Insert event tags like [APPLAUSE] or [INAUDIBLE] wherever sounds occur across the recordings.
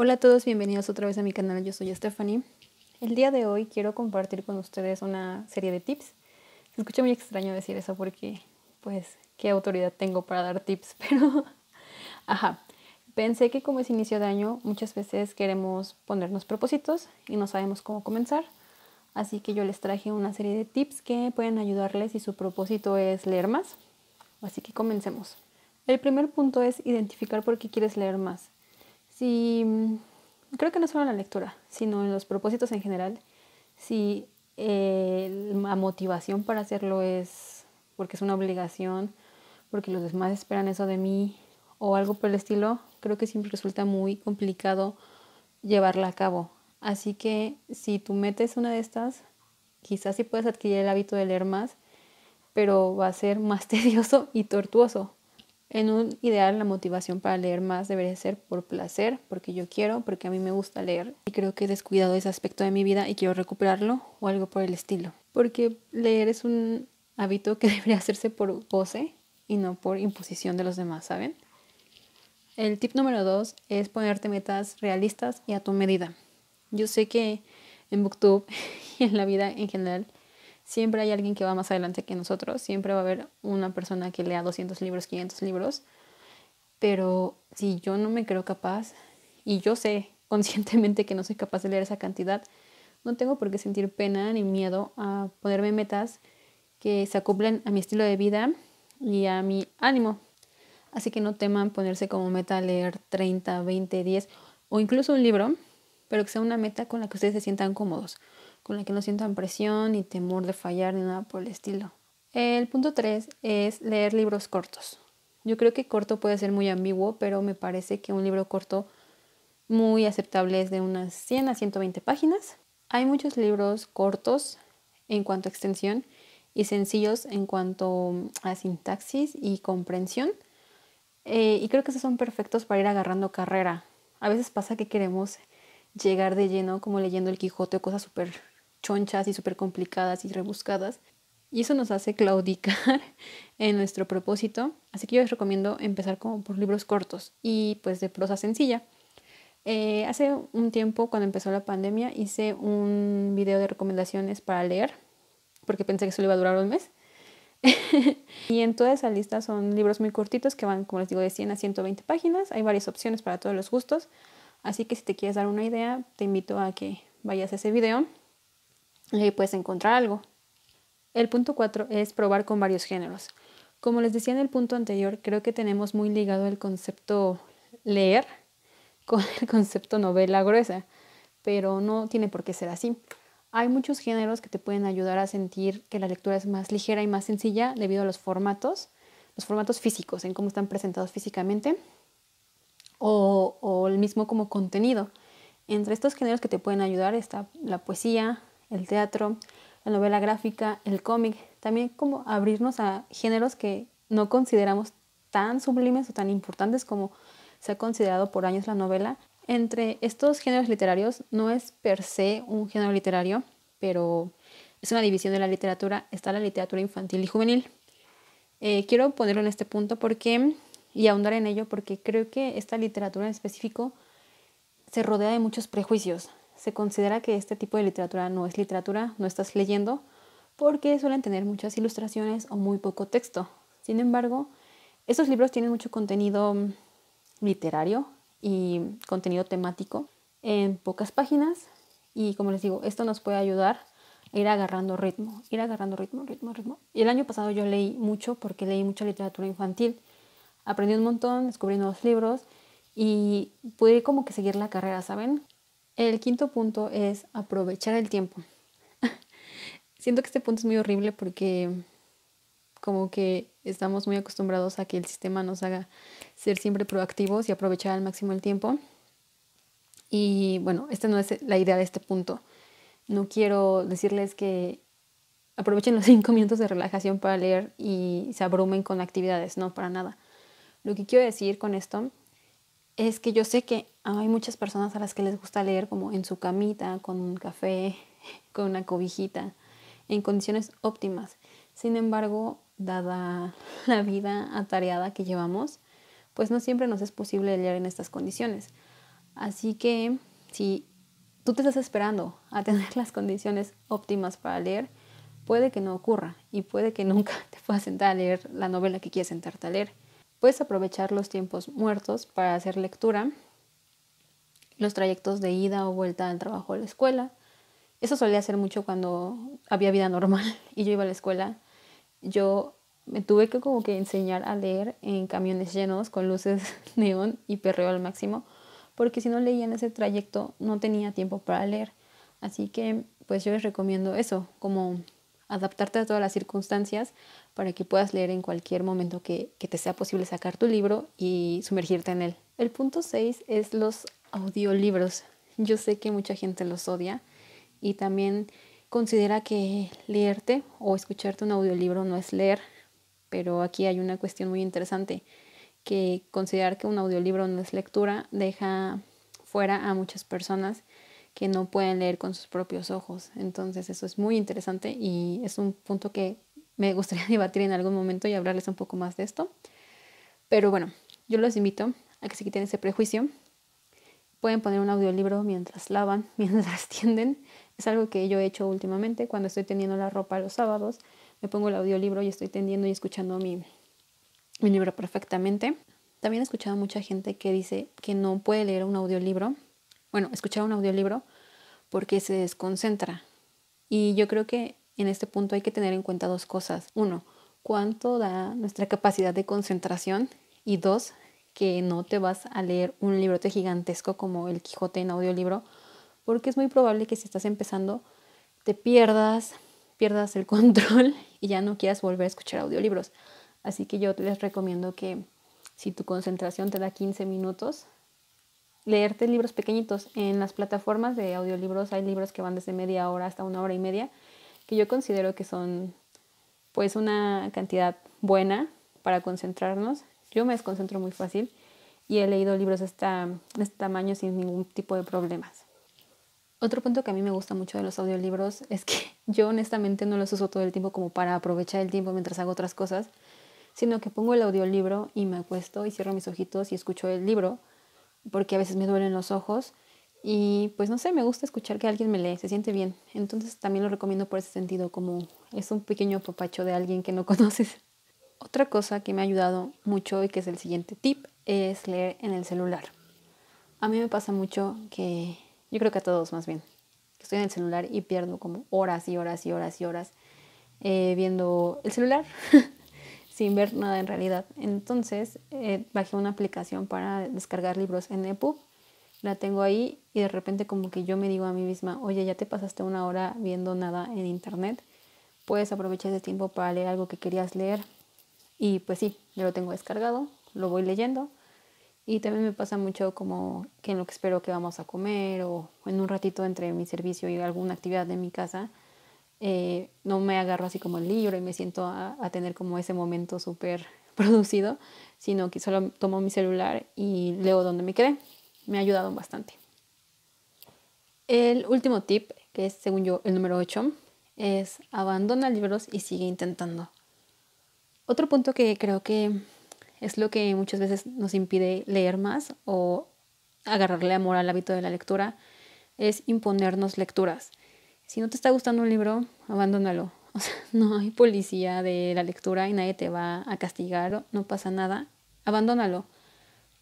Hola a todos, bienvenidos otra vez a mi canal, yo soy Stephanie. El día de hoy quiero compartir con ustedes una serie de tips. Se escucha muy extraño decir eso porque, pues, ¿qué autoridad tengo para dar tips? [LAUGHS] Pero, ajá, pensé que como es inicio de año, muchas veces queremos ponernos propósitos y no sabemos cómo comenzar. Así que yo les traje una serie de tips que pueden ayudarles si su propósito es leer más. Así que comencemos. El primer punto es identificar por qué quieres leer más. Sí, mm, creo que no solo en la lectura, sino en los propósitos en general, si eh, la motivación para hacerlo es porque es una obligación, porque los demás esperan eso de mí o algo por el estilo, creo que siempre resulta muy complicado llevarla a cabo. Así que si tú metes una de estas, quizás sí puedes adquirir el hábito de leer más, pero va a ser más [LAUGHS] tedioso y tortuoso, en un ideal, la motivación para leer más debería ser por placer, porque yo quiero, porque a mí me gusta leer y creo que he descuidado ese aspecto de mi vida y quiero recuperarlo o algo por el estilo. Porque leer es un hábito que [LAUGHS] debería hacerse por goce y no por imposición de los demás, ¿saben? El tip número dos es ponerte metas realistas y a tu medida. Yo sé que en Booktube [LAUGHS] y en la vida en general Siempre hay alguien que va más adelante que nosotros, siempre va a haber una persona que lea 200 libros, 500 libros, pero si yo no me creo capaz y yo sé [LAUGHS] conscientemente que no soy capaz de leer esa cantidad, no tengo por qué sentir pena ni miedo a ponerme metas que se acoplen a mi estilo de vida y a mi ánimo. Así que no teman ponerse como meta leer 30, 20, 10 o incluso un libro, pero que sea una meta con la que ustedes se sientan cómodos con la que no sientan presión ni temor de fallar ni nada por el estilo. El punto 3 es leer libros cortos. Yo creo que corto puede ser muy ambiguo, pero me parece que un libro corto muy aceptable es de unas 100 a 120 páginas. Hay muchos libros cortos en cuanto a extensión y sencillos en cuanto a sintaxis y comprensión. Eh, y creo que esos son perfectos para ir agarrando carrera. A veces pasa que queremos llegar de lleno como leyendo el Quijote o cosas súper chonchas y súper complicadas y rebuscadas. Y eso nos hace claudicar [LAUGHS] en nuestro propósito. Así que yo les recomiendo empezar como por libros cortos y pues de prosa sencilla. Eh, hace un tiempo, cuando empezó la pandemia, hice un video de recomendaciones para leer, porque pensé que solo iba a durar un mes. [LAUGHS] y en toda esa lista son libros muy cortitos que van, como les digo, de 100 a 120 páginas. Hay varias opciones para todos los gustos. Así que si te quieres dar una idea, te invito a que vayas a ese video y puedes encontrar algo. El punto 4 es probar con varios géneros. Como les decía en el punto anterior, creo que tenemos muy ligado el concepto leer con [LAUGHS] el concepto novela gruesa, pero no tiene por qué ser así. Hay muchos géneros que te pueden ayudar a sentir que la lectura es más ligera y más sencilla debido a los formatos, los formatos físicos, en cómo están presentados físicamente o el mismo como contenido. Entre estos géneros que te pueden ayudar está la poesía, el teatro, la novela gráfica, el cómic, también como abrirnos a géneros que no consideramos tan sublimes o tan importantes como se ha considerado por años la novela. Entre estos géneros literarios no es per se un género literario, pero es una división de la literatura, está la literatura infantil y juvenil. Eh, quiero ponerlo en este punto porque, y ahondar en ello porque creo que esta literatura en específico se rodea de muchos prejuicios se considera que este tipo de literatura no es literatura, no estás leyendo, porque suelen tener muchas ilustraciones o muy poco texto. Sin embargo, estos libros tienen mucho contenido mm, literario y contenido temático en pocas páginas y como les digo, esto nos puede ayudar a ir agarrando ritmo, ir agarrando ritmo, ritmo, ritmo. Y el año pasado yo leí mucho porque leí mucha literatura infantil. Aprendí un montón, descubrí nuevos libros y pude como que seguir la carrera, ¿saben? El quinto punto es aprovechar el tiempo. [LAUGHS] Siento que este punto es muy horrible porque como que estamos muy acostumbrados a que el sistema nos haga ser siempre proactivos y aprovechar al máximo el tiempo. Y bueno, esta no es la idea de este punto. No quiero decirles que aprovechen los [LAUGHS] cinco minutos de relajación para leer y se abrumen con actividades, no, para nada. Lo que quiero decir con esto es que yo sé que hay muchas personas a las que les gusta leer como en su camita, con un café, [LAUGHS] con una cobijita, en condiciones óptimas. Sin embargo, dada [LAUGHS] la vida atareada que llevamos, pues no siempre nos es posible leer en estas condiciones. Así que si tú te estás esperando a [LAUGHS] tener las condiciones óptimas para leer, puede que no ocurra y puede que nunca te puedas sentar a leer la novela que quieres sentarte a leer. Puedes aprovechar los tiempos muertos para hacer lectura, los trayectos de ida o vuelta al trabajo o la escuela. Eso solía hacer mucho cuando había vida normal [LAUGHS] y yo iba a la escuela. Yo me tuve que como que enseñar a leer en camiones llenos con luces [LAUGHS] neón y perreo al máximo, porque si no leía en ese trayecto no tenía tiempo para leer. Así que pues yo les recomiendo eso, como adaptarte a todas las circunstancias para que puedas leer en cualquier momento que, te sea posible sacar tu libro y sumergirte en él. El punto 6 es los audiolibros. Yo sé que mucha gente los odia y también considera que leerte o escucharte un audiolibro no es leer, pero aquí hay una cuestión muy interesante, que considerar que un audiolibro no es lectura deja fuera a muchas personas que no pueden leer con sus propios ojos. Entonces eso es muy interesante y es un punto que me [LAUGHS] gustaría debatir en algún momento y hablarles un poco más de esto. Pero bueno, yo los invito a que se quiten ese prejuicio. Pueden poner un audiolibro mientras lavan, [LAUGHS] mientras tienden. Es algo que yo he hecho últimamente cuando estoy tendiendo la ropa los sábados. Me pongo el audiolibro y estoy tendiendo y escuchando mi, mi libro perfectamente. También he escuchado mucha gente que dice que no puede leer un audiolibro bueno, escuchar un audiolibro porque se desconcentra. Y yo creo que en este punto hay que tener en cuenta dos cosas. Uno, cuánto da nuestra capacidad de concentración y dos, que no te vas a leer un librote gigantesco como El Quijote en audiolibro, porque es muy probable que si estás empezando te pierdas, pierdas el [LAUGHS] control y ya no quieras volver a escuchar audiolibros. Así que yo les recomiendo que si tu concentración te da 15 minutos, leerte libros pequeñitos. En las plataformas de audiolibros hay libros que van desde media hora hasta una hora y media, que yo considero que son pues una cantidad buena para concentrarnos. Yo me desconcentro muy fácil y he leído libros de, de este tamaño sin ningún tipo de problemas. Otro punto que a mí me gusta mucho de los audiolibros es que [LAUGHS] yo honestamente no los uso todo el tiempo como para aprovechar el tiempo mientras hago otras cosas, sino que pongo el audiolibro y me acuesto y cierro mis ojitos y escucho el libro porque a veces me duelen los ojos y pues no sé, me gusta escuchar que alguien me lee, se siente bien. Entonces también lo recomiendo por ese sentido, como es un pequeño papacho de alguien que no [LAUGHS] conoces. Otra cosa que me ha ayudado mucho y que es el siguiente tip es leer en el celular. A mí me pasa mucho que, yo creo que a todos más bien, que estoy en el celular y pierdo como horas y horas y horas y horas eh, viendo el celular. [LAUGHS] sin ver nada en realidad. Entonces eh, bajé una aplicación para descargar libros en EPUB, la tengo ahí y de repente como que yo me digo a mí misma, oye, ya te pasaste una hora viendo nada en internet, puedes aprovechar ese tiempo para leer algo que querías leer. Y pues sí, ya lo tengo descargado, lo voy leyendo. Y también me pasa mucho como que en lo que espero que vamos a comer o en un ratito entre mi servicio y alguna actividad de mi casa, eh, no me agarro así como el libro y me siento a, a tener como ese momento súper [LAUGHS] producido, sino que solo tomo mi celular y leo donde me quedé. Me ha ayudado bastante. El último tip, que es según yo el número 8, es abandona libros y sigue intentando. Otro punto que creo que es lo que muchas veces nos impide leer más o agarrarle amor al hábito de la lectura es imponernos lecturas. Si no te está gustando un libro, abandónalo. [LAUGHS] O sea, no hay policía de la lectura y nadie te va a castigar, no pasa nada, abandónalo.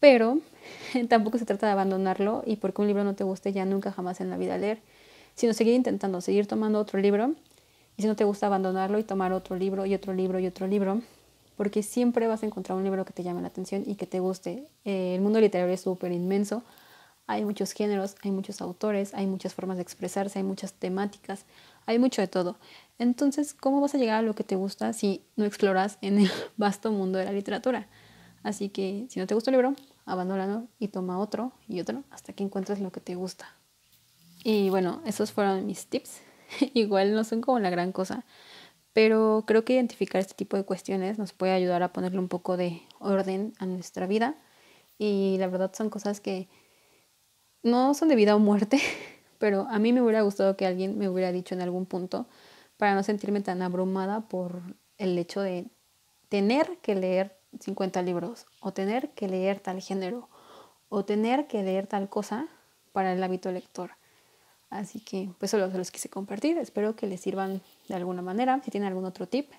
Pero [LAUGHS] tampoco se trata de abandonarlo y porque un libro no te guste ya nunca jamás en la vida leer, sino seguir intentando, seguir tomando otro libro y si no te gusta abandonarlo y tomar otro libro y otro libro y otro libro, porque siempre vas a encontrar un libro que te llame la atención y que te guste. Eh, el mundo literario es súper inmenso, hay muchos géneros, hay muchos autores, hay muchas formas de expresarse, hay muchas temáticas, hay mucho de todo. Entonces, ¿cómo vas a llegar a lo que te gusta si no exploras en el [LAUGHS] vasto mundo de la literatura? Así que si no te gusta el libro, abandónalo y toma otro y otro hasta que encuentres lo que te gusta. Y bueno, esos fueron mis tips. [LAUGHS] Igual no son como la gran cosa, pero creo que identificar este tipo de cuestiones nos puede ayudar a ponerle un poco de orden a nuestra vida. Y la verdad son cosas que no son de vida o muerte, [LAUGHS] pero a mí me hubiera gustado que alguien me hubiera dicho en algún punto para no sentirme tan abrumada por el hecho de tener que leer 50 libros o tener que leer tal género o tener que leer tal cosa para el hábito lector. Así que pues solo se los quise compartir, espero que les sirvan de alguna manera. Si tienen algún otro tip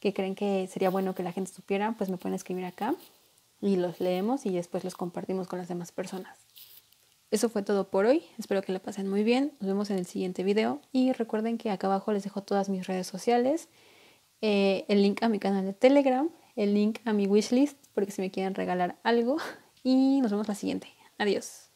que creen que sería bueno que la gente supiera, pues me pueden escribir acá y los leemos y después los compartimos con las demás personas. Eso fue todo por hoy, espero que la pasen muy bien, nos vemos en el siguiente video y recuerden que acá abajo les dejo todas mis redes sociales, eh, el link a mi canal de Telegram, el link a mi wishlist porque si me quieren regalar algo [LAUGHS] y nos vemos la siguiente. Adiós.